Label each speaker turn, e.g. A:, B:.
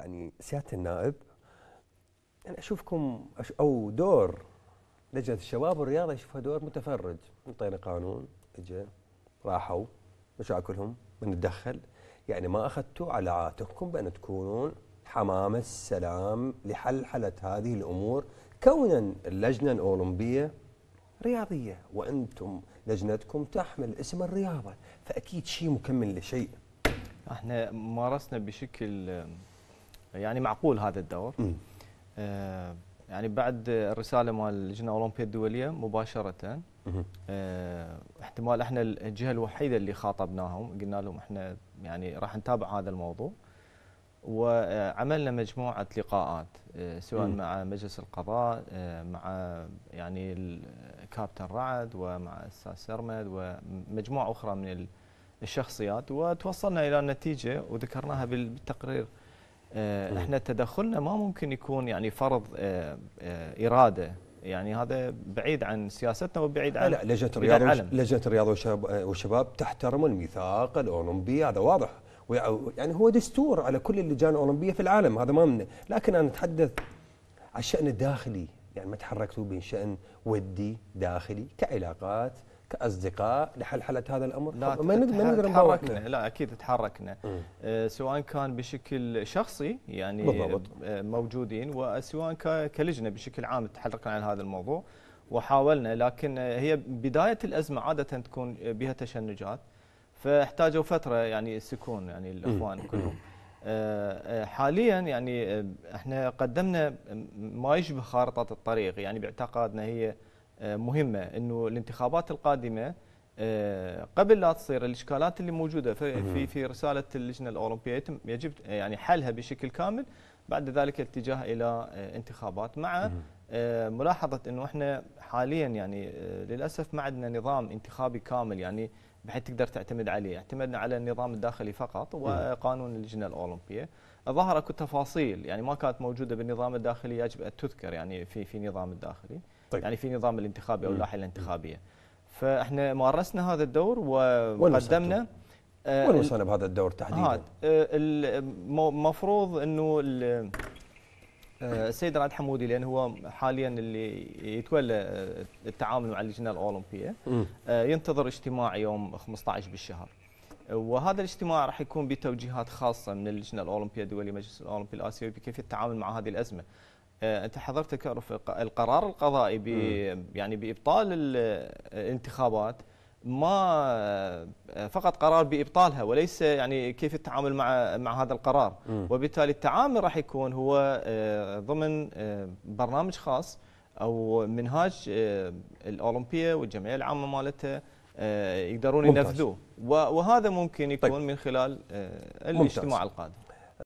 A: يعني سياده النائب يعني اشوفكم أش او دور لجنه الشباب والرياضه اشوفها دور متفرج، انطينا قانون اجى راحوا مشاكلهم بنتدخل يعني ما اخذتوا على عاتقكم بان تكونون حمام السلام لحلحله هذه الامور كونا اللجنه الاولمبيه رياضيه وانتم لجنتكم تحمل اسم الرياضه فاكيد شيء مكمل لشيء.
B: احنا مارسنا بشكل يعني معقول هذا الدور آه، يعني بعد الرساله مال اللجنه الاولمبيه الدوليه مباشره آه، احتمال احنا الجهه الوحيده اللي خاطبناهم قلنا لهم احنا يعني راح نتابع هذا الموضوع وعملنا مجموعه لقاءات آه، سواء مع مجلس القضاء مع يعني الكابتن رعد ومع الاستاذ سرمد ومجموعه اخرى من الشخصيات وتوصلنا الى نتيجه وذكرناها بالتقرير آه، احنا تدخلنا ما ممكن يكون يعني فرض آه، آه، اراده يعني هذا بعيد عن سياستنا وبعيد عن لا لجنه الرياضه
A: لجنه الرياضه والشباب تحترم الميثاق الاولمبي هذا واضح يعني هو دستور على كل اللجان الاولمبيه في العالم هذا ما منه لكن انا اتحدث عن الشان الداخلي يعني ما تحركتوا بين شان ودي داخلي كعلاقات كاصدقاء لحلحله هذا الامر لا ما نقدر تحركنا
B: لا اكيد تحركنا أه سواء كان بشكل شخصي يعني بالضبط. آه، موجودين وسواء كلجنه بشكل عام تحركنا على هذا الموضوع وحاولنا لكن هي بدايه الازمه عاده تكون بها تشنجات فاحتاجوا فتره يعني السكون يعني الاخوان كلهم آه، آه، حاليا يعني احنا قدمنا ما يشبه خارطه الطريق يعني باعتقادنا هي آه، مهمه انه الانتخابات القادمه آه، قبل لا تصير الاشكالات اللي موجوده في في رساله اللجنه الاولمبيه يجب يعني حلها بشكل كامل بعد ذلك الاتجاه الى آه، انتخابات مع ملاحظه انه احنا حاليا يعني للاسف ما عندنا نظام انتخابي كامل يعني بحيث تقدر تعتمد عليه، اعتمدنا على النظام الداخلي فقط وقانون اللجنه الاولمبيه، ظهر اكو تفاصيل يعني ما كانت موجوده بالنظام الداخلي يجب ان تذكر يعني في في نظام الداخلي. طيب. يعني في نظام الانتخابي او اللائحه الانتخابيه فاحنا مارسنا هذا الدور وقدمنا آه، وين وصلنا بهذا الدور تحديدا؟ آه، المفروض انه آه، السيد رعد حمودي لان هو حاليا اللي يتولى التعامل مع اللجنه الاولمبيه ينتظر اجتماع يوم 15 بالشهر وهذا الاجتماع راح يكون بتوجيهات خاصه من اللجنه الاولمبيه الدوليه مجلس الاولمبي الاسيوي بكيفيه التعامل مع هذه الازمه آه، انت حضرتك القرار القضائي ب يعني بابطال الانتخابات ما آه، فقط قرار بابطالها وليس يعني كيف التعامل مع مع هذا القرار وبالتالي التعامل راح يكون هو آه، ضمن برنامج خاص او منهاج الاولمبيه والجمعيه العامه مالتها يقدرون ينفذوه وهذا ممكن يكون طيب. من خلال الاجتماع القادم